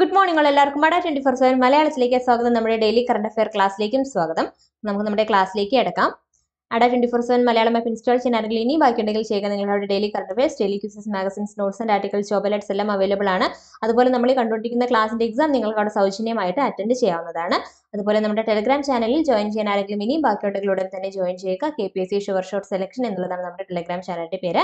good morning എല്ലാവർക്കും മട twenty four seven മലയാളത്തിലേക്ക് സ്വാഗതം നമ്മുടെ ഡെയിലി കറണ്ട് അഫയർ ക്ലാസ്സിലേക്കും സ്വാഗതം നമുക്ക് നമ്മുടെ ക്ലാസ്സിലേക്ക് എടുക്കാം അട twenty four seven Malayalam app install ചെയ്യാനാണെങ്കിൽ ഇനി ബാക്കിയുണ്ടെങ്കിൽ ചെയ്യുക നിങ്ങളുടെ daily current affairs daily quizzes magazines notes and article ചോബലറ്റ്സ് എല്ലാം അവൈലബിൾ ആണ് അതുപോലെ നമ്മൾ കണ്ടുകൊണ്ടിരിക്കുന്ന ക്ലാസിന്റെ എക്സാം നിങ്ങൾക്ക് അവിടെ സൗജന്യമായിട്ട് അറ്റൻഡ് ചെയ്യാവുന്നതാണ് അതുപോലെ നമ്മുടെ ടെലിഗ്രാം ചാനലിൽ ജോയിൻ ചെയ്യാൻ ആരെങ്കിലും ഇനിയും ബാക്കിയുണ്ടെങ്കിൽ ഉടൻ തന്നെ ജോയിൻ ചെയ്യുക K P S C sure shot selection എന്നുള്ളതാണ് നമ്മുടെ ടെലിഗ്രാം ചാനലിന്റെ പേര്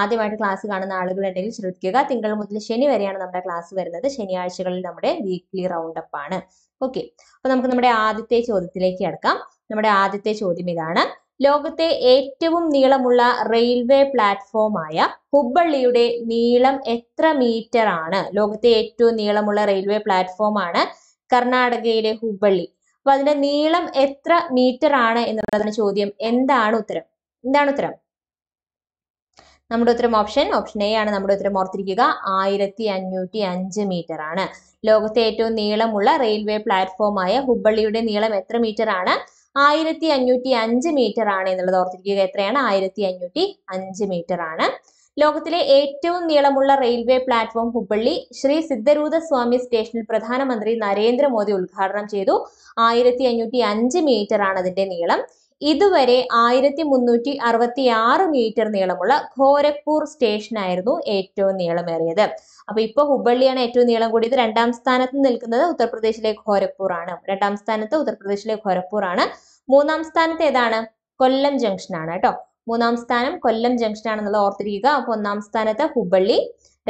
ആദ്യമായിട്ട് ക്ലാസ് കാണുന്ന ആളുകളുണ്ടെങ്കിൽ ശ്രദ്ധിക്കുക തിങ്കൾ മുതൽ ശനി വരെയാണ് നമ്മുടെ ക്ലാസ് വരുന്നത് ശനിയാഴ്ചകളിൽ നമ്മുടെ വീക്ക്ലി റൗണ്ട് അപ്പ് ആണ് ഓക്കെ അപ്പൊ നമുക്ക് നമ്മുടെ ആദ്യത്തെ ചോദ്യത്തിലേക്ക് അടക്കാം നമ്മുടെ ആദ്യത്തെ ചോദ്യം ഇതാണ് ലോകത്തെ ഏറ്റവും നീളമുള്ള റെയിൽവേ പ്ലാറ്റ്ഫോമായ ഹുബള്ളിയുടെ നീളം എത്ര മീറ്റർ ആണ് ലോകത്തെ ഏറ്റവും നീളമുള്ള റെയിൽവേ പ്ലാറ്റ്ഫോം ആണ് കർണാടകയിലെ ഹുബള്ളി അപ്പൊ അതിന്റെ നീളം എത്ര മീറ്റർ ആണ് എന്നുള്ളതാണ് ചോദ്യം എന്താണ് ഉത്തരം എന്താണ് ഉത്തരം നമ്മുടെ ഉത്തരം ഓപ്ഷൻ ഓപ്ഷൻ എ ആണ് നമ്മുടെ ഉത്തരം ഓർത്തിരിക്കുക ആയിരത്തി അഞ്ഞൂറ്റി അഞ്ച് മീറ്റർ ആണ് ലോകത്തെ ഏറ്റവും നീളമുള്ള റെയിൽവേ പ്ലാറ്റ്ഫോമായ ഹുബ്ബള്ളിയുടെ നീളം എത്ര മീറ്റർ ആണ് ആയിരത്തി അഞ്ഞൂറ്റി അഞ്ച് മീറ്റർ ആണ് എന്നുള്ളത് ഓർത്തിരിക്കുക എത്രയാണ് ആയിരത്തി അഞ്ഞൂറ്റി അഞ്ച് മീറ്റർ ആണ് ലോകത്തിലെ ഏറ്റവും നീളമുള്ള റെയിൽവേ പ്ലാറ്റ്ഫോം ഹുബ്ബള്ളി ശ്രീ സ്വാമി സ്റ്റേഷനിൽ പ്രധാനമന്ത്രി നരേന്ദ്രമോദി ഉദ്ഘാടനം ചെയ്തു ആയിരത്തി അഞ്ഞൂറ്റി അഞ്ച് മീറ്റർ ആണ് അതിന്റെ നീളം ഇതുവരെ ആയിരത്തി മുന്നൂറ്റി അറുപത്തി ആറ് മീറ്റർ നീളമുള്ള സ്റ്റേഷൻ സ്റ്റേഷനായിരുന്നു ഏറ്റവും നീളമേറിയത് അപ്പൊ ഇപ്പൊ ഹുബള്ളിയാണ് ഏറ്റവും നീളം കൂടിയത് രണ്ടാം സ്ഥാനത്ത് നിൽക്കുന്നത് ഉത്തർപ്രദേശിലെ ഖോരക്പൂർ ആണ് രണ്ടാം സ്ഥാനത്ത് ഉത്തർപ്രദേശിലെ ഖോരക്പൂർ ആണ് മൂന്നാം സ്ഥാനത്ത് ഏതാണ് കൊല്ലം ജംഗ്ഷൻ ആണ് കേട്ടോ മൂന്നാം സ്ഥാനം കൊല്ലം ജംഗ്ഷൻ ആണെന്നുള്ളത് ഓർത്തിരിക്കുക അപ്പോൾ ഒന്നാം സ്ഥാനത്ത് ഹുബള്ളി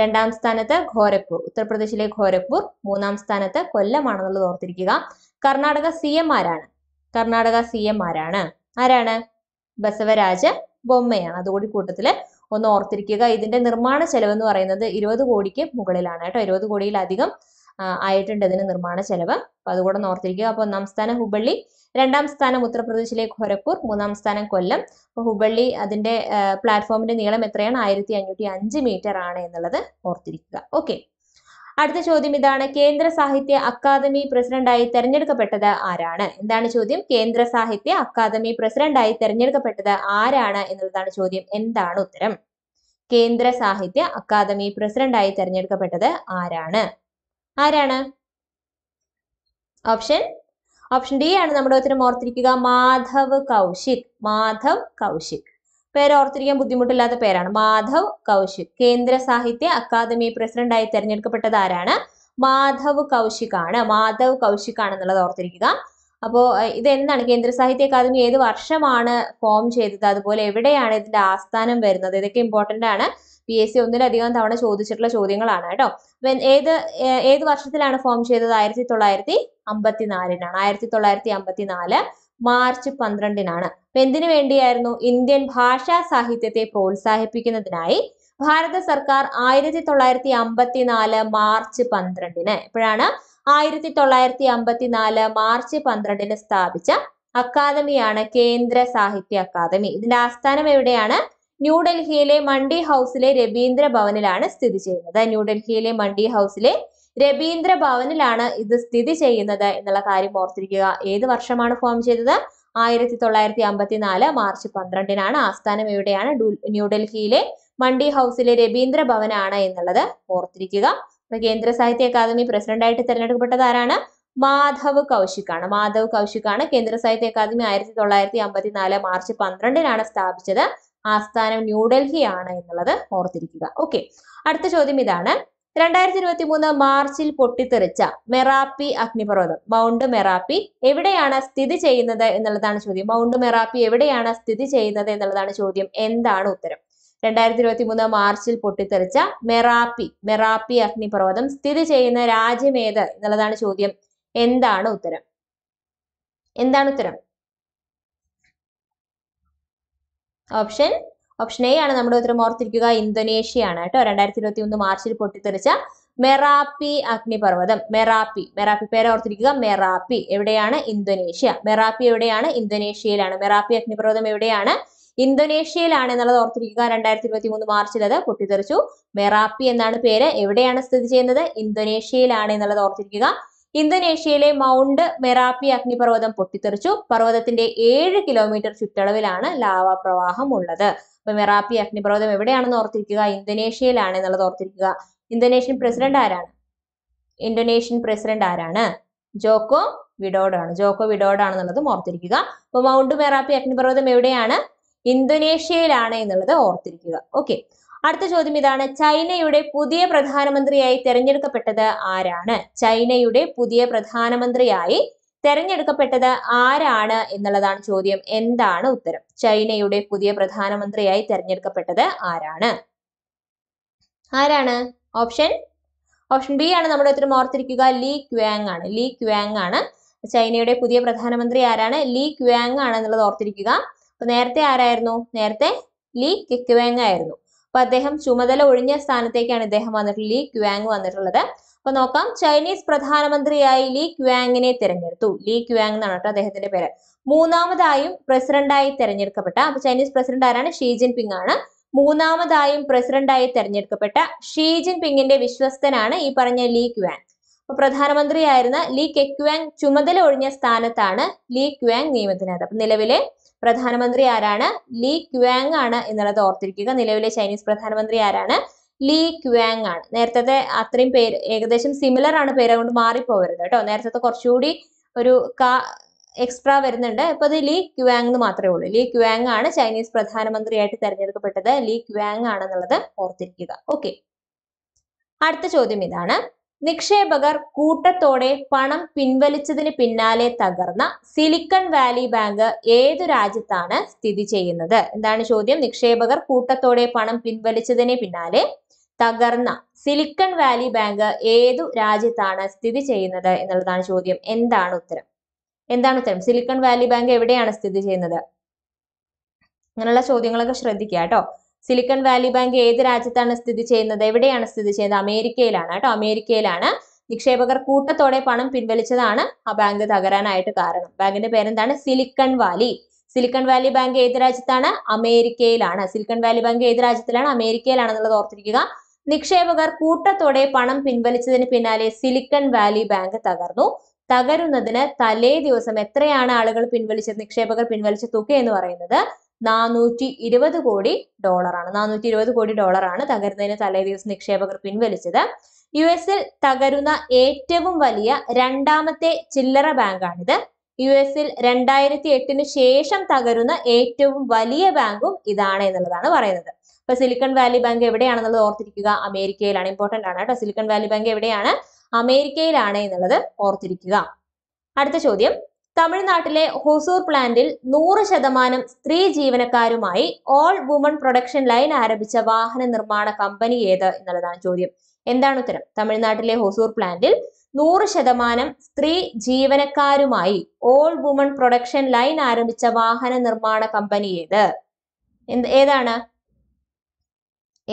രണ്ടാം സ്ഥാനത്ത് ഘോരപ്പൂർ ഉത്തർപ്രദേശിലെ ഘോരപ്പൂർ മൂന്നാം സ്ഥാനത്ത് കൊല്ലമാണെന്നുള്ളത് ഓർത്തിരിക്കുക കർണാടക സി എം ആരാണ് കർണാടക സി എം ആരാണ് ആരാണ് ബസവരാജ ബൊമ്മയാണ് അതുകൂടി കൂട്ടത്തില് ഒന്ന് ഓർത്തിരിക്കുക ഇതിന്റെ നിർമ്മാണ ചെലവ് എന്ന് പറയുന്നത് ഇരുപത് കോടിക്ക് മുകളിലാണ് കേട്ടോ ഇരുപത് കോടിയിലധികം ആയിട്ടുണ്ട് ഇതിന് നിർമ്മാണ ചെലവ് അപ്പൊ അതുകൂടെ ഓർത്തിരിക്കുക അപ്പൊ ഒന്നാം സ്ഥാനം ഹുബള്ളി രണ്ടാം സ്ഥാനം ഉത്തർപ്രദേശിലെ ഖോരഗ്പൂർ മൂന്നാം സ്ഥാനം കൊല്ലം ഹുബള്ളി അതിന്റെ പ്ലാറ്റ്ഫോമിന്റെ നീളം എത്രയാണ് ആയിരത്തി അഞ്ഞൂറ്റി അഞ്ച് മീറ്റർ ആണ് എന്നുള്ളത് ഓർത്തിരിക്കുക ഓക്കെ അടുത്ത ചോദ്യം ഇതാണ് കേന്ദ്ര സാഹിത്യ അക്കാദമി പ്രസിഡന്റായി തെരഞ്ഞെടുക്കപ്പെട്ടത് ആരാണ് എന്താണ് ചോദ്യം കേന്ദ്ര സാഹിത്യ അക്കാദമി പ്രസിഡന്റായി തെരഞ്ഞെടുക്കപ്പെട്ടത് ആരാണ് എന്നുള്ളതാണ് ചോദ്യം എന്താണ് ഉത്തരം കേന്ദ്ര സാഹിത്യ അക്കാദമി പ്രസിഡന്റായി തെരഞ്ഞെടുക്കപ്പെട്ടത് ആരാണ് ആരാണ് ഓപ്ഷൻ ഓപ്ഷൻ ഡി ആണ് നമ്മുടെ ഉത്തരം ഓർത്തിരിക്കുക മാധവ് കൗശിക് മാധവ് കൗശിക് പേര് ഓർത്തിരിക്കാൻ ബുദ്ധിമുട്ടില്ലാത്ത പേരാണ് മാധവ് കൗശിക് കേന്ദ്ര സാഹിത്യ അക്കാദമി പ്രസിഡന്റായി തെരഞ്ഞെടുക്കപ്പെട്ടത് ആരാണ് മാധവ് കൗശിക് ആണ് മാധവ് കൗശിക് ആണെന്നുള്ളത് ഓർത്തിരിക്കുക അപ്പോൾ ഇത് എന്താണ് കേന്ദ്ര സാഹിത്യ അക്കാദമി ഏത് വർഷമാണ് ഫോം ചെയ്തത് അതുപോലെ എവിടെയാണ് ഇതിന്റെ ആസ്ഥാനം വരുന്നത് ഇതൊക്കെ ഇമ്പോർട്ടന്റ് ആണ് പി എസ് സി ഒന്നിലധികം തവണ ചോദിച്ചിട്ടുള്ള ചോദ്യങ്ങളാണ് കേട്ടോ ഏത് ഏത് വർഷത്തിലാണ് ഫോം ചെയ്തത് ആയിരത്തി തൊള്ളായിരത്തി അമ്പത്തിനാലിനാണ് ആയിരത്തി തൊള്ളായിരത്തി അമ്പത്തിനാല് മാർച്ച് പന്ത്രണ്ടിനാണ് അപ്പൊ എന്തിനു വേണ്ടിയായിരുന്നു ഇന്ത്യൻ ഭാഷാ സാഹിത്യത്തെ പ്രോത്സാഹിപ്പിക്കുന്നതിനായി ഭാരത സർക്കാർ ആയിരത്തി തൊള്ളായിരത്തി അമ്പത്തിനാല് മാർച്ച് പന്ത്രണ്ടിന് എപ്പോഴാണ് ആയിരത്തി തൊള്ളായിരത്തി അമ്പത്തിനാല് മാർച്ച് പന്ത്രണ്ടിന് സ്ഥാപിച്ച അക്കാദമിയാണ് കേന്ദ്ര സാഹിത്യ അക്കാദമി ഇതിന്റെ ആസ്ഥാനം എവിടെയാണ് ന്യൂഡൽഹിയിലെ മണ്ടി ഹൗസിലെ രവീന്ദ്ര ഭവനിലാണ് സ്ഥിതി ചെയ്യുന്നത് ന്യൂഡൽഹിയിലെ മണ്ടി ഹൗസിലെ രവീന്ദ്ര ഭവനിലാണ് ഇത് സ്ഥിതി ചെയ്യുന്നത് എന്നുള്ള കാര്യം ഓർത്തിരിക്കുക ഏത് വർഷമാണ് ഫോം ചെയ്തത് ആയിരത്തി തൊള്ളായിരത്തി അമ്പത്തിനാല് മാർച്ച് പന്ത്രണ്ടിനാണ് ആസ്ഥാനം എവിടെയാണ് ന്യൂഡൽഹിയിലെ മണ്ടി ഹൗസിലെ രവീന്ദ്ര ഭവനാണ് എന്നുള്ളത് ഓർത്തിരിക്കുക അപ്പൊ കേന്ദ്ര സാഹിത്യ അക്കാദമി പ്രസിഡന്റായിട്ട് തിരഞ്ഞെടുക്കപ്പെട്ടത് ആരാണ് മാധവ് കൗശിക്കാണ് മാധവ് കൗശിക്കാണ് കേന്ദ്ര സാഹിത്യ അക്കാദമി ആയിരത്തി തൊള്ളായിരത്തി അമ്പത്തിനാല് മാർച്ച് പന്ത്രണ്ടിനാണ് സ്ഥാപിച്ചത് ആസ്ഥാനം ന്യൂഡൽഹി ആണ് എന്നുള്ളത് ഓർത്തിരിക്കുക ഓക്കെ അടുത്ത ചോദ്യം ഇതാണ് രണ്ടായിരത്തി ഇരുപത്തി മൂന്ന് മാർച്ചിൽ പൊട്ടിത്തെറിച്ച മെറാപ്പി അഗ്നിപർവ്വതം മൗണ്ട് മെറാപ്പി എവിടെയാണ് സ്ഥിതി ചെയ്യുന്നത് എന്നുള്ളതാണ് ചോദ്യം മൗണ്ട് മെറാപ്പി എവിടെയാണ് സ്ഥിതി ചെയ്യുന്നത് എന്നുള്ളതാണ് ചോദ്യം എന്താണ് ഉത്തരം രണ്ടായിരത്തി ഇരുപത്തി മൂന്ന് മാർച്ചിൽ പൊട്ടിത്തെറിച്ച മെറാപ്പി മെറാപ്പി അഗ്നിപർവ്വതം സ്ഥിതി ചെയ്യുന്ന രാജ്യമേത് എന്നുള്ളതാണ് ചോദ്യം എന്താണ് ഉത്തരം എന്താണ് ഉത്തരം ഓപ്ഷൻ ഓപ്ഷൻ എ ആണ് നമ്മുടെ ഉത്തരം ഓർത്തിരിക്കുക ഇന്തോനേഷ്യ ആണ് കേട്ടോ രണ്ടായിരത്തി ഇരുപത്തി ഒന്ന് മാർച്ചിൽ പൊട്ടിത്തെറിച്ച മെറാപ്പി അഗ്നിപർവ്വതം മെറാപ്പി മെറാപ്പി പേര് ഓർത്തിരിക്കുക മെറാപ്പി എവിടെയാണ് ഇന്തോനേഷ്യ മെറാപ്പി എവിടെയാണ് ഇന്തോനേഷ്യയിലാണ് മെറാപ്പി അഗ്നിപർവ്വതം എവിടെയാണ് ഇന്തോനേഷ്യയിലാണ് എന്നുള്ളത് ഓർത്തിരിക്കുക രണ്ടായിരത്തി ഇരുപത്തി മൂന്ന് മാർച്ചിൽ അത് പൊട്ടിത്തെറിച്ചു മെറാപ്പി എന്നാണ് പേര് എവിടെയാണ് സ്ഥിതി ചെയ്യുന്നത് ഇന്തോനേഷ്യയിലാണ് എന്നുള്ളത് ഓർത്തിരിക്കുക ഇന്തോനേഷ്യയിലെ മൗണ്ട് മെറാപ്പി അഗ്നിപർവ്വതം പൊട്ടിത്തെറിച്ചു പർവ്വതത്തിന്റെ ഏഴ് കിലോമീറ്റർ ചുറ്റളവിലാണ് ലാവ പ്രവാഹം ഉള്ളത് അപ്പൊ മെറാപ്പി അഗ്നിപർവ്വതം എവിടെയാണെന്ന് ഓർത്തിരിക്കുക ഇന്തോനേഷ്യയിലാണ് എന്നുള്ളത് ഓർത്തിരിക്കുക ഇന്തോനേഷ്യൻ പ്രസിഡന്റ് ആരാണ് ഇന്തോനേഷ്യൻ പ്രസിഡന്റ് ആരാണ് ജോക്കോ വിഡോഡ് ആണ് ജോക്കോ വിഡോഡ് ആണെന്നുള്ളതും ഓർത്തിരിക്കുക അപ്പോൾ മൗണ്ട് മെറാപ്പി അഗ്നിപർവ്വതം എവിടെയാണ് ഇന്തോനേഷ്യയിലാണ് എന്നുള്ളത് ഓർത്തിരിക്കുക ഓക്കെ അടുത്ത ചോദ്യം ഇതാണ് ചൈനയുടെ പുതിയ പ്രധാനമന്ത്രിയായി തെരഞ്ഞെടുക്കപ്പെട്ടത് ആരാണ് ചൈനയുടെ പുതിയ പ്രധാനമന്ത്രിയായി തെരഞ്ഞെടുക്കപ്പെട്ടത് ആരാണ് എന്നുള്ളതാണ് ചോദ്യം എന്താണ് ഉത്തരം ചൈനയുടെ പുതിയ പ്രധാനമന്ത്രിയായി തെരഞ്ഞെടുക്കപ്പെട്ടത് ആരാണ് ആരാണ് ഓപ്ഷൻ ഓപ്ഷൻ ബി ആണ് നമ്മുടെ ഉത്തരം ഓർത്തിരിക്കുക ലീ ക്വാങ് ആണ് ലീ ക്വാങ് ആണ് ചൈനയുടെ പുതിയ പ്രധാനമന്ത്രി ആരാണ് ലീ ക്വാങ് ആണ് എന്നുള്ളത് ഓർത്തിരിക്കുക അപ്പൊ നേരത്തെ ആരായിരുന്നു നേരത്തെ ലീ കിക്വാങ് ആയിരുന്നു അപ്പൊ അദ്ദേഹം ചുമതല ഒഴിഞ്ഞ സ്ഥാനത്തേക്കാണ് ഇദ്ദേഹം വന്നിട്ട് ലീ ക്വാങ് വന്നിട്ടുള്ളത് അപ്പൊ നോക്കാം ചൈനീസ് പ്രധാനമന്ത്രിയായി ലീ ക്വാങ്ങിനെ തിരഞ്ഞെടുത്തു ലീ ക്വാങ് എന്നാണ് കേട്ടോ അദ്ദേഹത്തിന്റെ പേര് മൂന്നാമതായും പ്രസിഡന്റായി തിരഞ്ഞെടുക്കപ്പെട്ട അപ്പൊ ചൈനീസ് പ്രസിഡന്റ് ആരാണ് ഷീ പിങ് ആണ് മൂന്നാമതായും പ്രസിഡന്റായി തെരഞ്ഞെടുക്കപ്പെട്ട ഷീ ജിൻപിങ്ങിന്റെ വിശ്വസ്തനാണ് ഈ പറഞ്ഞ ലീ ക്വാങ് അപ്പൊ പ്രധാനമന്ത്രിയായിരുന്ന ലീ കെക്വാങ് ചുമതല ഒഴിഞ്ഞ സ്ഥാനത്താണ് ലീ ക്വാങ് നിയമത്തിനകത്ത് അപ്പൊ നിലവിലെ പ്രധാനമന്ത്രി ആരാണ് ലീ ക്വാങ് ആണ് എന്നുള്ളത് ഓർത്തിരിക്കുക നിലവിലെ ചൈനീസ് പ്രധാനമന്ത്രി ആരാണ് ലീ ക്വാങ് ആണ് നേരത്തെ അത്രയും പേര് ഏകദേശം സിമിലർ ആണ് പേര് കൊണ്ട് മാറിപ്പോവരുത് കേട്ടോ നേരത്തെ കുറച്ചുകൂടി ഒരു കാ എക്സ്ട്രാ വരുന്നുണ്ട് ഇപ്പൊ അത് ലീ ക്വാങ് എന്ന് മാത്രമേ ഉള്ളൂ ലീ ക്വാങ് ആണ് ചൈനീസ് പ്രധാനമന്ത്രിയായിട്ട് തെരഞ്ഞെടുക്കപ്പെട്ടത് ലീ ക്വാങ് ആണെന്നുള്ളത് ഓർത്തിരിക്കുക ഓക്കെ അടുത്ത ചോദ്യം ഇതാണ് നിക്ഷേപകർ കൂട്ടത്തോടെ പണം പിൻവലിച്ചതിന് പിന്നാലെ തകർന്ന സിലിക്കൺ വാലി ബാങ്ക് ഏതു രാജ്യത്താണ് സ്ഥിതി ചെയ്യുന്നത് എന്താണ് ചോദ്യം നിക്ഷേപകർ കൂട്ടത്തോടെ പണം പിൻവലിച്ചതിന് പിന്നാലെ തകർന്ന സിലിക്കൺ വാലി ബാങ്ക് ഏതു രാജ്യത്താണ് സ്ഥിതി ചെയ്യുന്നത് എന്നുള്ളതാണ് ചോദ്യം എന്താണ് ഉത്തരം എന്താണ് ഉത്തരം സിലിക്കൺ വാലി ബാങ്ക് എവിടെയാണ് സ്ഥിതി ചെയ്യുന്നത് അങ്ങനെയുള്ള ചോദ്യങ്ങളൊക്കെ ശ്രദ്ധിക്കുക കേട്ടോ സിലിക്കൺ വാലി ബാങ്ക് ഏത് രാജ്യത്താണ് സ്ഥിതി ചെയ്യുന്നത് എവിടെയാണ് സ്ഥിതി ചെയ്യുന്നത് അമേരിക്കയിലാണ് കേട്ടോ അമേരിക്കയിലാണ് നിക്ഷേപകർ കൂട്ടത്തോടെ പണം പിൻവലിച്ചതാണ് ആ ബാങ്ക് തകരാനായിട്ട് കാരണം ബാങ്കിന്റെ പേരെന്താണ് Silicon Valley Silicon Valley bank ഏത് രാജ്യത്താണ് അമേരിക്കയിലാണ് സിലിക്കൺ വാലി ബാങ്ക് ഏത് രാജ്യത്തിലാണ് അമേരിക്കയിലാണെന്നുള്ളത് ഓർത്തിരിക്കുക നിക്ഷേപകർ കൂട്ടത്തോടെ പണം പിൻവലിച്ചതിന് പിന്നാലെ സിലിക്കൺ വാലി ബാങ്ക് തകർന്നു തകരുന്നതിന് തലേ ദിവസം എത്രയാണ് ആളുകൾ പിൻവലിച്ചത് നിക്ഷേപകർ പിൻവലിച്ച തുക എന്ന് പറയുന്നത് നാനൂറ്റി ഇരുപത് കോടി ഡോളറാണ് നാനൂറ്റി ഇരുപത് കോടി ഡോളറാണ് തകരുന്നതിന് തലേദിവസം നിക്ഷേപകർ പിൻവലിച്ചത് യു എസിൽ തകരുന്ന ഏറ്റവും വലിയ രണ്ടാമത്തെ ചില്ലറ ബാങ്കാണിത് യു എസിൽ രണ്ടായിരത്തി എട്ടിന് ശേഷം തകരുന്ന ഏറ്റവും വലിയ ബാങ്കും ഇതാണ് എന്നുള്ളതാണ് പറയുന്നത് ഇപ്പൊ സിലിക്കൺ വാലി ബാങ്ക് എവിടെയാണെന്നുള്ളത് ഓർത്തിരിക്കുക അമേരിക്കയിലാണ് ഇമ്പോർട്ടന്റ് ആണ് കേട്ടോ സിലിക്കൺ വാലി ബാങ്ക് എവിടെയാണ് അമേരിക്കയിലാണ് എന്നുള്ളത് ഓർത്തിരിക്കുക അടുത്ത ചോദ്യം തമിഴ്നാട്ടിലെ ഹൊസൂർ പ്ലാന്റിൽ നൂറ് ശതമാനം സ്ത്രീ ജീവനക്കാരുമായി ഓൾ വുമൺ പ്രൊഡക്ഷൻ ലൈൻ ആരംഭിച്ച വാഹന നിർമ്മാണ കമ്പനി ഏത് എന്നുള്ളതാണ് ചോദ്യം എന്താണ് ഉത്തരം തമിഴ്നാട്ടിലെ ഹൊസൂർ പ്ലാന്റിൽ നൂറ് ശതമാനം സ്ത്രീ ജീവനക്കാരുമായി ഓൾ വുമൺ പ്രൊഡക്ഷൻ ലൈൻ ആരംഭിച്ച വാഹന നിർമ്മാണ കമ്പനി ഏത് ഏതാണ്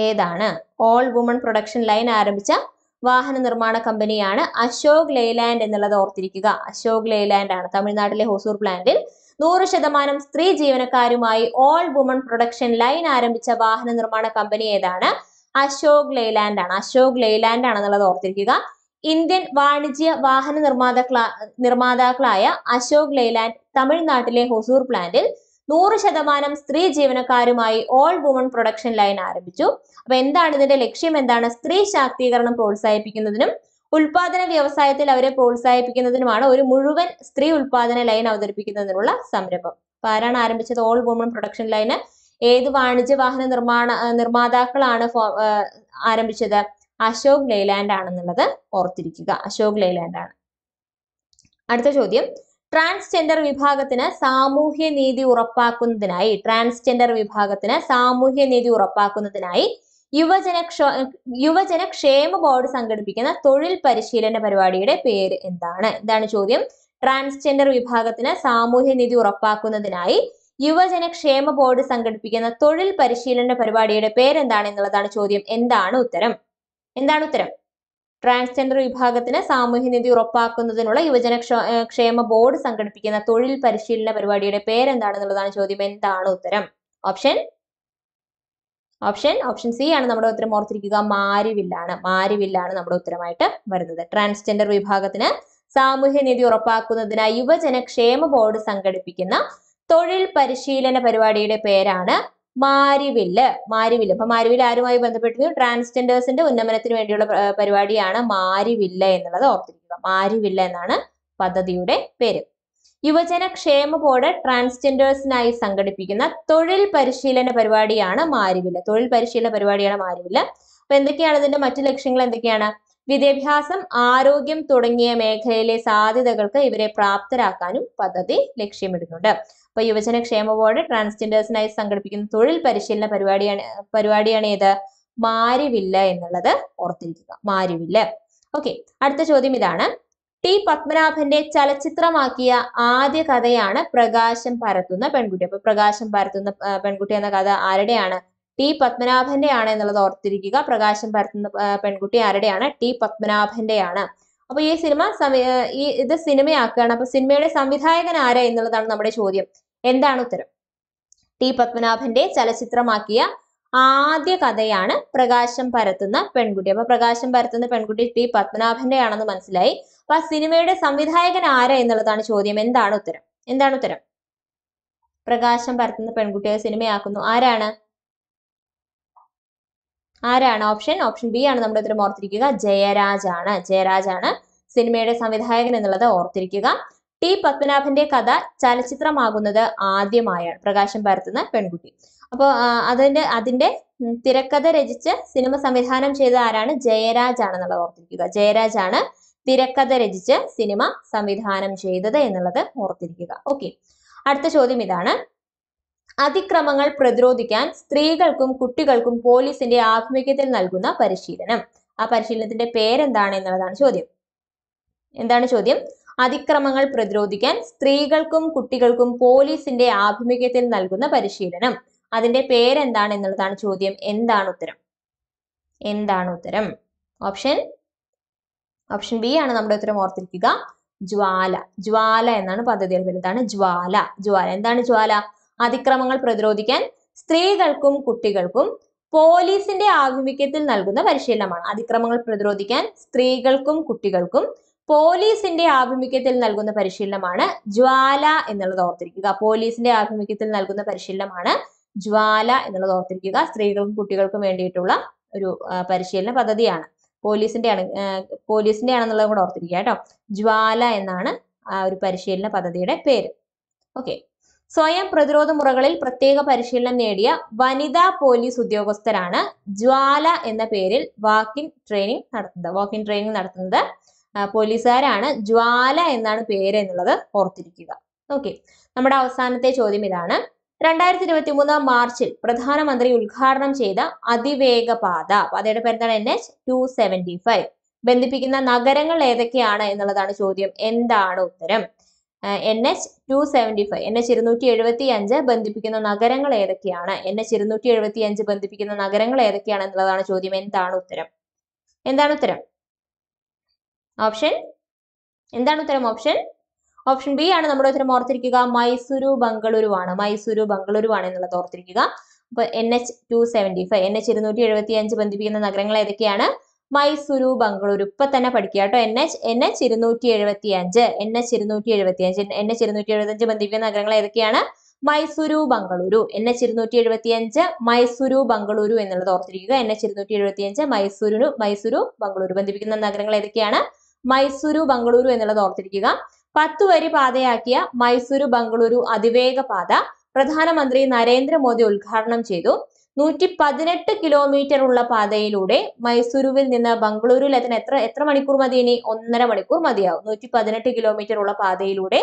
ഏതാണ് ഓൾ വുമൺ പ്രൊഡക്ഷൻ ലൈൻ ആരംഭിച്ച വാഹന നിർമ്മാണ കമ്പനിയാണ് അശോക് ലെയ്ലാൻഡ് എന്നുള്ളത് ഓർത്തിരിക്കുക അശോക് ലെയ്ലാൻഡ് ആണ് തമിഴ്നാട്ടിലെ ഹൊസൂർ പ്ലാന്റിൽ നൂറ് ശതമാനം സ്ത്രീ ജീവനക്കാരുമായി ഓൾ വുമൺ പ്രൊഡക്ഷൻ ലൈൻ ആരംഭിച്ച വാഹന നിർമ്മാണ കമ്പനി ഏതാണ് അശോക് ലെയ്ലാൻഡ് ആണ് അശോക് ലെയ്ലാൻഡ് ആണെന്നുള്ളത് ഓർത്തിരിക്കുക ഇന്ത്യൻ വാണിജ്യ വാഹന നിർമ്മാതാക്കളാ നിർമ്മാതാക്കളായ അശോക് ലെയ്ലാൻഡ് തമിഴ്നാട്ടിലെ ഹൊസൂർ പ്ലാന്റിൽ നൂറ് ശതമാനം സ്ത്രീ ജീവനക്കാരുമായി ഓൾ വുമൺ പ്രൊഡക്ഷൻ ലൈൻ ആരംഭിച്ചു അപ്പൊ എന്താണ് ഇതിന്റെ ലക്ഷ്യം എന്താണ് സ്ത്രീ ശാക്തീകരണം പ്രോത്സാഹിപ്പിക്കുന്നതിനും ഉൽപാദന വ്യവസായത്തിൽ അവരെ പ്രോത്സാഹിപ്പിക്കുന്നതിനുമാണ് ഒരു മുഴുവൻ സ്ത്രീ ഉൽപാദന ലൈൻ അവതരിപ്പിക്കുന്നതിനുള്ള സംരംഭം അപ്പൊ ആരാണ് ആരംഭിച്ചത് ഓൾ വുമൺ പ്രൊഡക്ഷൻ ലൈന് ഏത് വാണിജ്യ വാഹന നിർമ്മാണ നിർമ്മാതാക്കളാണ് ആരംഭിച്ചത് അശോക് ലെയ്ലാൻഡ് ആണെന്നുള്ളത് ഓർത്തിരിക്കുക അശോക് ലെയ്ലാൻഡ് ആണ് അടുത്ത ചോദ്യം ട്രാൻസ്ജെൻഡർ വിഭാഗത്തിന് സാമൂഹ്യ നീതി ഉറപ്പാക്കുന്നതിനായി ട്രാൻസ്ജെൻഡർ വിഭാഗത്തിന് സാമൂഹ്യ നീതി ഉറപ്പാക്കുന്നതിനായി യുവജന യുവജന ക്ഷേമ ബോർഡ് സംഘടിപ്പിക്കുന്ന തൊഴിൽ പരിശീലന പരിപാടിയുടെ പേര് എന്താണ് എന്താണ് ചോദ്യം ട്രാൻസ്ജെൻഡർ വിഭാഗത്തിന് സാമൂഹ്യ നീതി ഉറപ്പാക്കുന്നതിനായി യുവജന ക്ഷേമ ബോർഡ് സംഘടിപ്പിക്കുന്ന തൊഴിൽ പരിശീലന പരിപാടിയുടെ എന്താണ് എന്നുള്ളതാണ് ചോദ്യം എന്താണ് ഉത്തരം എന്താണ് ഉത്തരം ട്രാൻസ്ജെൻഡർ വിഭാഗത്തിന് സാമൂഹ്യനീതി ഉറപ്പാക്കുന്നതിനുള്ള യുവജന ക്ഷേമ ബോർഡ് സംഘടിപ്പിക്കുന്ന തൊഴിൽ പരിശീലന പരിപാടിയുടെ പേരെന്താണെന്നുള്ളതാണ് ചോദ്യം എന്താണ് ഉത്തരം ഓപ്ഷൻ ഓപ്ഷൻ ഓപ്ഷൻ സി ആണ് നമ്മുടെ ഉത്തരം ഓർത്തിരിക്കുക മാരിവില്ലാണ് മാരിവില്ലാണ് നമ്മുടെ ഉത്തരമായിട്ട് വരുന്നത് ട്രാൻസ്ജെൻഡർ വിഭാഗത്തിന് സാമൂഹ്യനീതി ഉറപ്പാക്കുന്നതിനായി യുവജന ക്ഷേമ ബോർഡ് സംഘടിപ്പിക്കുന്ന തൊഴിൽ പരിശീലന പരിപാടിയുടെ പേരാണ് മാരിവില്ല് മാരിവില്ല് അപ്പൊ മാരിവില്ല് ആരുമായി ബന്ധപ്പെട്ടു ട്രാൻസ്ജെൻഡേഴ്സിന്റെ ഉന്നമനത്തിന് വേണ്ടിയുള്ള പരിപാടിയാണ് മാരിവില്ല എന്നുള്ളത് ഓർത്തിരിക്കുക മാരിവില്ല എന്നാണ് പദ്ധതിയുടെ പേര് യുവജന ക്ഷേമ ബോർഡ് ട്രാൻസ്ജെൻഡേഴ്സിനായി സംഘടിപ്പിക്കുന്ന തൊഴിൽ പരിശീലന പരിപാടിയാണ് മാരിവില്ല തൊഴിൽ പരിശീലന പരിപാടിയാണ് മാരിവില്ല അപ്പൊ എന്തൊക്കെയാണ് ഇതിന്റെ മറ്റു ലക്ഷ്യങ്ങൾ എന്തൊക്കെയാണ് വിദ്യാഭ്യാസം ആരോഗ്യം തുടങ്ങിയ മേഖലയിലെ സാധ്യതകൾക്ക് ഇവരെ പ്രാപ്തരാക്കാനും പദ്ധതി ലക്ഷ്യമിടുന്നുണ്ട് അപ്പോൾ യുവജന ക്ഷേമ ബോർഡ് ട്രാൻസ്ജെൻഡേഴ്സിനായി സംഘടിപ്പിക്കുന്ന തൊഴിൽ പരിശീലന പരിപാടിയാണ് പരിപാടിയാണ് ഏത് മാരിവില്ല എന്നുള്ളത് ഓർത്തിരിക്കുക മാരിവില്ല ഓക്കെ അടുത്ത ചോദ്യം ഇതാണ് ടി പത്മനാഭന്റെ ചലച്ചിത്രമാക്കിയ ആദ്യ കഥയാണ് പ്രകാശം പരത്തുന്ന പെൺകുട്ടി അപ്പൊ പ്രകാശം പരത്തുന്ന പെൺകുട്ടി എന്ന കഥ ആരുടെയാണ് ടി പത്മനാഭന്റെ ആണ് എന്നുള്ളത് ഓർത്തിരിക്കുക പ്രകാശം പരത്തുന്ന പെൺകുട്ടി ആരുടെയാണ് ടി പത്മനാഭന്റെ ആണ് അപ്പൊ ഈ സിനിമ ഈ ഇത് സിനിമയാക്കുകയാണ് അപ്പൊ സിനിമയുടെ സംവിധായകൻ ആരാ എന്നുള്ളതാണ് നമ്മുടെ ചോദ്യം എന്താണ് ഉത്തരം ടി പത്മനാഭന്റെ ചലച്ചിത്രമാക്കിയ ആദ്യ കഥയാണ് പ്രകാശം പരത്തുന്ന പെൺകുട്ടി അപ്പൊ പ്രകാശം പരത്തുന്ന പെൺകുട്ടി ടി പത്മനാഭന്റെ ആണെന്ന് മനസ്സിലായി അപ്പൊ ആ സിനിമയുടെ സംവിധായകൻ ആരാ എന്നുള്ളതാണ് ചോദ്യം എന്താണ് ഉത്തരം എന്താണ് ഉത്തരം പ്രകാശം പരത്തുന്ന പെൺകുട്ടിയെ സിനിമയാക്കുന്നു ആരാണ് ആരാണ് ഓപ്ഷൻ ഓപ്ഷൻ ബി ആണ് നമ്മുടെ ഉത്തരം ഓർത്തിരിക്കുക ജയരാജാണ് ജയരാജാണ് സിനിമയുടെ സംവിധായകൻ എന്നുള്ളത് ഓർത്തിരിക്കുക ടി പത്മനാഭന്റെ കഥ ചലച്ചിത്രമാകുന്നത് ആദ്യമായാണ് പ്രകാശം പരത്തുന്ന പെൺകുട്ടി അപ്പോൾ അതിന്റെ അതിന്റെ തിരക്കഥ രചിച്ച് സിനിമ സംവിധാനം ചെയ്ത ആരാണ് ജയരാജ് ആണെന്നുള്ളത് ഓർത്തിരിക്കുക ജയരാജ് ആണ് തിരക്കഥ രചിച്ച് സിനിമ സംവിധാനം ചെയ്തത് എന്നുള്ളത് ഓർത്തിരിക്കുക ഓക്കെ അടുത്ത ചോദ്യം ഇതാണ് അതിക്രമങ്ങൾ പ്രതിരോധിക്കാൻ സ്ത്രീകൾക്കും കുട്ടികൾക്കും പോലീസിന്റെ ആഭിമുഖ്യത്തിൽ നൽകുന്ന പരിശീലനം ആ പരിശീലനത്തിന്റെ പേരെന്താണ് എന്നുള്ളതാണ് ചോദ്യം എന്താണ് ചോദ്യം അതിക്രമങ്ങൾ പ്രതിരോധിക്കാൻ സ്ത്രീകൾക്കും കുട്ടികൾക്കും പോലീസിന്റെ ആഭിമുഖ്യത്തിൽ നൽകുന്ന പരിശീലനം അതിന്റെ പേരെന്താണ് എന്നുള്ളതാണ് ചോദ്യം എന്താണ് ഉത്തരം എന്താണ് ഉത്തരം ഓപ്ഷൻ ഓപ്ഷൻ ബി ആണ് നമ്മുടെ ഉത്തരം ഓർത്തിരിക്കുക ജ്വാല ജ്വാല എന്നാണ് പദ്ധതി എന്താണ് ജ്വാല ജ്വാല എന്താണ് ജ്വാല അതിക്രമങ്ങൾ പ്രതിരോധിക്കാൻ സ്ത്രീകൾക്കും കുട്ടികൾക്കും പോലീസിന്റെ ആഭിമുഖ്യത്തിൽ നൽകുന്ന പരിശീലനമാണ് അതിക്രമങ്ങൾ പ്രതിരോധിക്കാൻ സ്ത്രീകൾക്കും കുട്ടികൾക്കും പോലീസിന്റെ ആഭിമുഖ്യത്തിൽ നൽകുന്ന പരിശീലനമാണ് ജ്വാല എന്നുള്ളത് ഓർത്തിരിക്കുക പോലീസിന്റെ ആഭിമുഖ്യത്തിൽ നൽകുന്ന പരിശീലനമാണ് ജ്വാല എന്നുള്ളത് ഓർത്തിരിക്കുക സ്ത്രീകൾക്കും കുട്ടികൾക്കും വേണ്ടിയിട്ടുള്ള ഒരു പരിശീലന പദ്ധതിയാണ് പോലീസിന്റെ ആണ് പോലീസിന്റെ ആണെന്നുള്ളത് കൂടെ ഓർത്തിരിക്കുക കേട്ടോ ജ്വാല എന്നാണ് ആ ഒരു പരിശീലന പദ്ധതിയുടെ പേര് ഓക്കെ സ്വയം പ്രതിരോധ മുറകളിൽ പ്രത്യേക പരിശീലനം നേടിയ വനിതാ പോലീസ് ഉദ്യോഗസ്ഥരാണ് ജ്വാല എന്ന പേരിൽ വാക്കിംഗ് ട്രെയിനിങ് നടത്തുന്നത് വാക്കിംഗ് ട്രെയിനിങ് നടത്തുന്നത് പോലീസുകാരാണ് ജ്വാല എന്നാണ് പേര് എന്നുള്ളത് ഓർത്തിരിക്കുക ഓക്കെ നമ്മുടെ അവസാനത്തെ ചോദ്യം ഇതാണ് രണ്ടായിരത്തി ഇരുപത്തി മൂന്ന് മാർച്ചിൽ പ്രധാനമന്ത്രി ഉദ്ഘാടനം ചെയ്ത അതിവേഗ പാത പാതയുടെ പേരെന്താണ് N H two seventy five ബന്ധിപ്പിക്കുന്ന നഗരങ്ങൾ ഏതൊക്കെയാണ് എന്നുള്ളതാണ് ചോദ്യം എന്താണ് ഉത്തരം N H two seventy five N H ഇരുന്നൂറ്റി എഴുപത്തി അഞ്ച് ബന്ധിപ്പിക്കുന്ന നഗരങ്ങൾ ഏതൊക്കെയാണ് എൻ എച്ച് ഇരുന്നൂറ്റി എഴുപത്തി അഞ്ച് ബന്ധിപ്പിക്കുന്ന നഗരങ്ങൾ ഏതൊക്കെയാണ് എന്നുള്ളതാണ് ചോദ്യം എന്താണ് ഉത്തരം എന്താണ് ഉത്തരം ഓപ്ഷൻ എന്താണ് ഉത്തരം ഓപ്ഷൻ ഓപ്ഷൻ ബി ആണ് നമ്മുടെ ഉത്തരം ഓർത്തിരിക്കുക മൈസൂരു ബംഗളൂരു ആണ് മൈസൂരു ബംഗളൂരു ആണ് എന്നുള്ളത് ഓർത്തിരിക്കുക അപ്പൊ N H two seventy five N H ഇരുന്നൂറ്റി എഴുപത്തി അഞ്ച് ബന്ധിപ്പിക്കുന്ന നഗരങ്ങൾ ഏതൊക്കെയാണ് മൈസൂരു ബംഗളൂരു ഇപ്പൊ തന്നെ പഠിക്കുക കേട്ടോ എൻ എച്ച് എൻ എച്ച് ഇരുന്നൂറ്റി എഴുപത്തി അഞ്ച് എൻ എച്ച് ഇരുന്നൂറ്റി എഴുപത്തി അഞ്ച് എൻ എച്ച് ഇരുന്നൂറ്റി എഴുപത്തി അഞ്ച് ബന്ധിപ്പിക്കുന്ന നഗരങ്ങൾ ഏതൊക്കെയാണ് മൈസൂരു ബംഗളൂരു എൻ എച്ച് ഇരുന്നൂറ്റി എഴുപത്തി അഞ്ച് മൈസൂരു ബംഗളൂരു എന്നുള്ളത് ഓർത്തിരിക്കുക എൻ എച്ച് ഇരുന്നൂറ്റി എഴുപത്തി അഞ്ച് മൈസൂരു മൈസൂരു ബംഗളൂരു ബന്ധിപ്പിക്കുന്ന നഗരങ്ങൾ ഏതൊക്കെയാണ് മൈസൂരു ബംഗളൂരു എന്നുള്ളത് ഓർത്തിരിക്കുക പത്തു വരി പാതയാക്കിയ മൈസൂരു ബംഗളൂരു അതിവേഗ പാത പ്രധാനമന്ത്രി നരേന്ദ്രമോദി ഉദ്ഘാടനം ചെയ്തു നൂറ്റി പതിനെട്ട് കിലോമീറ്റർ ഉള്ള പാതയിലൂടെ മൈസൂരുവിൽ നിന്ന് ബംഗളൂരുവിൽ എത്താൻ എത്ര എത്ര മണിക്കൂർ മതി ഇനി ഒന്നര മണിക്കൂർ മതിയാവും നൂറ്റി പതിനെട്ട് കിലോമീറ്റർ ഉള്ള പാതയിലൂടെ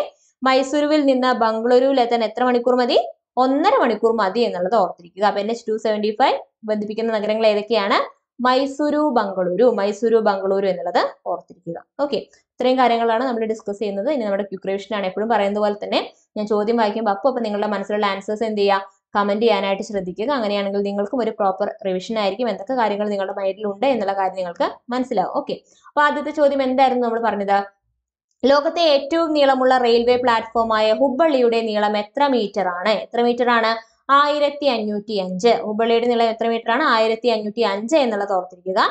മൈസൂരുവിൽ നിന്ന് ബംഗളൂരുവിൽ എത്താൻ എത്ര മണിക്കൂർ മതി ഒന്നര മണിക്കൂർ മതി എന്നുള്ളത് ഓർത്തിരിക്കുക അപ്പൊ N H two seventy five ബന്ധിപ്പിക്കുന്ന നഗരങ്ങൾ ഏതൊക്കെയാണ് മൈസൂരു ബംഗളൂരു മൈസൂരു ബംഗളൂരു എന്നുള്ളത് ഓർത്തിരിക്കുക ഓക്കെ ഇത്രയും കാര്യങ്ങളാണ് നമ്മൾ ഡിസ്കസ് ചെയ്യുന്നത് ഇനി നമ്മുടെ ക്യുക്രേഷൻ ആണ് എപ്പോഴും പറയുന്ന പോലെ തന്നെ ഞാൻ ചോദ്യം വായിക്കുമ്പോൾ അപ്പോൾ അപ്പം നിങ്ങളുടെ മനസ്സിലുള്ള ആൻസേഴ്സ് എന്ത് ചെയ്യുക കമന്റ് ചെയ്യാനായിട്ട് ശ്രദ്ധിക്കുക അങ്ങനെയാണെങ്കിൽ നിങ്ങൾക്കും ഒരു പ്രോപ്പർ റിവിഷൻ ആയിരിക്കും എന്തൊക്കെ കാര്യങ്ങൾ നിങ്ങളുടെ മൈൻഡിലുണ്ട് എന്നുള്ള കാര്യം നിങ്ങൾക്ക് മനസ്സിലാവും ഓക്കെ അപ്പോൾ ആദ്യത്തെ ചോദ്യം എന്തായിരുന്നു നമ്മൾ പറഞ്ഞത് ലോകത്തെ ഏറ്റവും നീളമുള്ള റെയിൽവേ പ്ലാറ്റ്ഫോമായ ഹുബ്ബള്ളിയുടെ നീളം എത്ര മീറ്റർ ആണ് എത്ര മീറ്റർ ആണ് ആയിരത്തി അഞ്ഞൂറ്റി അഞ്ച് ഹുബള്ളിയുടെ നീളം എത്ര മീറ്റർ ആണ് ആയിരത്തി അഞ്ഞൂറ്റി അഞ്ച് എന്നുള്ളത് ഓർത്തിരിക്കുക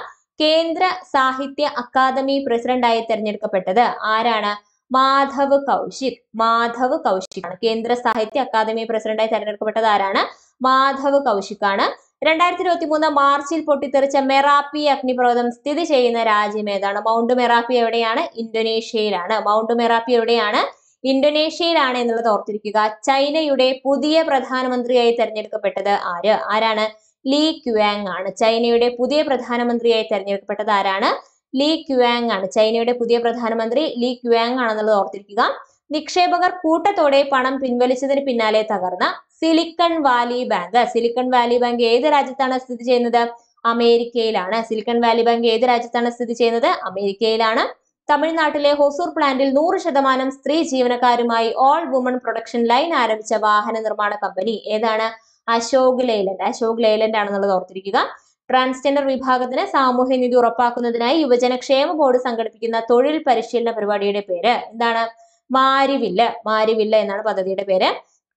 കേന്ദ്ര സാഹിത്യ അക്കാദമി പ്രസിഡന്റായി തിരഞ്ഞെടുക്കപ്പെട്ടത് ആരാണ് മാധവ് കൗശിക് മാധവ് കൗശിക് ആണ് കേന്ദ്ര സാഹിത്യ അക്കാദമി പ്രസിഡന്റായി തിരഞ്ഞെടുക്കപ്പെട്ടത് ആരാണ് മാധവ് കൗശിക് ആണ് രണ്ടായിരത്തി ഇരുപത്തി മൂന്ന് മാർച്ചിൽ പൊട്ടിത്തെറിച്ച മെറാപ്പി അഗ്നിപ്രവതം സ്ഥിതി ചെയ്യുന്ന രാജ്യം ഏതാണ് മൗണ്ട് മെറാപ്പി എവിടെയാണ് ഇന്തോനേഷ്യയിലാണ് മൗണ്ട് മെറാപ്പി എവിടെയാണ് ഇന്തോനേഷ്യയിലാണ് എന്നുള്ളത് ഓർത്തിരിക്കുക ചൈനയുടെ പുതിയ പ്രധാനമന്ത്രിയായി തെരഞ്ഞെടുക്കപ്പെട്ടത് ആര് ആരാണ് ലീ ക്യുവാങ് ആണ് ചൈനയുടെ പുതിയ പ്രധാനമന്ത്രിയായി തെരഞ്ഞെടുക്കപ്പെട്ടത് ആരാണ് ലീ ക്യുവാങ് ആണ് ചൈനയുടെ പുതിയ പ്രധാനമന്ത്രി ലീ ക്യുവാങ് ആണെന്നുള്ളത് ഓർത്തിരിക്കുക നിക്ഷേപകർ കൂട്ടത്തോടെ പണം പിൻവലിച്ചതിന് പിന്നാലെ തകർന്ന Silicon Valley bank Silicon Valley bank ഏത് രാജ്യത്താണ് സ്ഥിതി ചെയ്യുന്നത് അമേരിക്കയിലാണ് സിലിക്കൺ വാലി ബാങ്ക് ഏത് രാജ്യത്താണ് സ്ഥിതി ചെയ്യുന്നത് അമേരിക്കയിലാണ് തമിഴ്നാട്ടിലെ ഹൊസൂർ പ്ലാന്റിൽ നൂറ് ശതമാനം സ്ത്രീ ജീവനക്കാരുമായി ഓൾ വുമൺ പ്രൊഡക്ഷൻ ലൈൻ ആരംഭിച്ച വാഹന നിർമ്മാണ കമ്പനി ഏതാണ് അശോക് ലൈലൻഡ് അശോക് ലൈലൻഡ് ആണെന്നുള്ളത് ഓർത്തിരിക്കുക ട്രാൻസ്ജെൻഡർ വിഭാഗത്തിന് സാമൂഹ്യനീതി ഉറപ്പാക്കുന്നതിനായി യുവജനക്ഷേമ ബോർഡ് സംഘടിപ്പിക്കുന്ന തൊഴിൽ പരിശീലന പരിപാടിയുടെ പേര് എന്താണ് മാരിവില്ല മാരിവില്ല എന്നാണ് പദ്ധതിയുടെ പേര്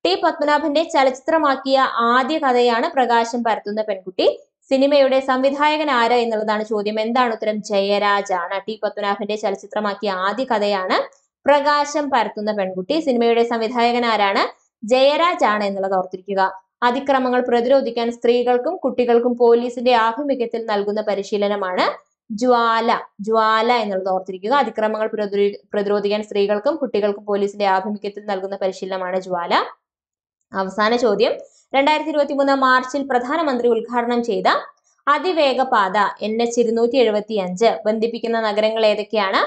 ടി പത്മനാഭന്റെ ചലച്ചിത്രമാക്കിയ ആദ്യ കഥയാണ് പ്രകാശം പരത്തുന്ന പെൺകുട്ടി സിനിമയുടെ സംവിധായകൻ ആര് എന്നുള്ളതാണ് ചോദ്യം എന്താണ് ഉത്തരം ജയരാജാണ് ടി പത്മനാഭന്റെ ചലച്ചിത്രമാക്കിയ ആദ്യ കഥയാണ് പ്രകാശം പരത്തുന്ന പെൺകുട്ടി സിനിമയുടെ സംവിധായകൻ ആരാണ് ജയരാജാണ് എന്നുള്ളത് ഓർത്തിരിക്കുക അതിക്രമങ്ങൾ പ്രതിരോധിക്കാൻ സ്ത്രീകൾക്കും കുട്ടികൾക്കും പോലീസിന്റെ ആഭിമുഖ്യത്തിൽ നൽകുന്ന പരിശീലനമാണ് ജ്വാല ജ്വാല എന്നുള്ളത് ഓർത്തിരിക്കുക അതിക്രമങ്ങൾ പ്രതിരോധിക്കാൻ സ്ത്രീകൾക്കും കുട്ടികൾക്കും പോലീസിന്റെ ആഭിമുഖ്യത്തിൽ നൽകുന്ന പരിശീലനമാണ് ജ്വാല അവസാന ചോദ്യം രണ്ടായിരത്തി ഇരുപത്തി മൂന്ന് മാർച്ചിൽ പ്രധാനമന്ത്രി ഉദ്ഘാടനം ചെയ്ത അതിവേഗ പാത എൻ എച്ച് ഇരുന്നൂറ്റി എഴുപത്തി അഞ്ച് ബന്ധിപ്പിക്കുന്ന നഗരങ്ങൾ ഏതൊക്കെയാണ്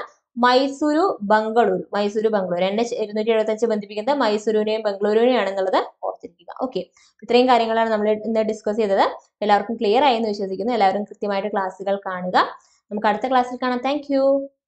മൈസൂരു ബംഗളൂരു മൈസൂരു ബംഗളൂരു എൻ എച്ച് ഇരുന്നൂറ്റി എഴുപത്തി അഞ്ച് ബന്ധിപ്പിക്കുന്നത് മൈസൂരുവിനെയും ബംഗളൂരുവിനെയും ആണെന്നുള്ളത് ഓർത്തിരിക്കുക ഓക്കെ ഇത്രയും കാര്യങ്ങളാണ് നമ്മൾ ഇന്ന് ഡിസ്കസ് ചെയ്തത് എല്ലാവർക്കും ക്ലിയർ ആയി എന്ന് വിശ്വസിക്കുന്നു എല്ലാവരും കൃത്യമായിട്ട് ക്ലാസ്സുകൾ കാണുക നമുക്ക് അടുത്ത ക്ലാസ്സിൽ കാണാം താങ്ക്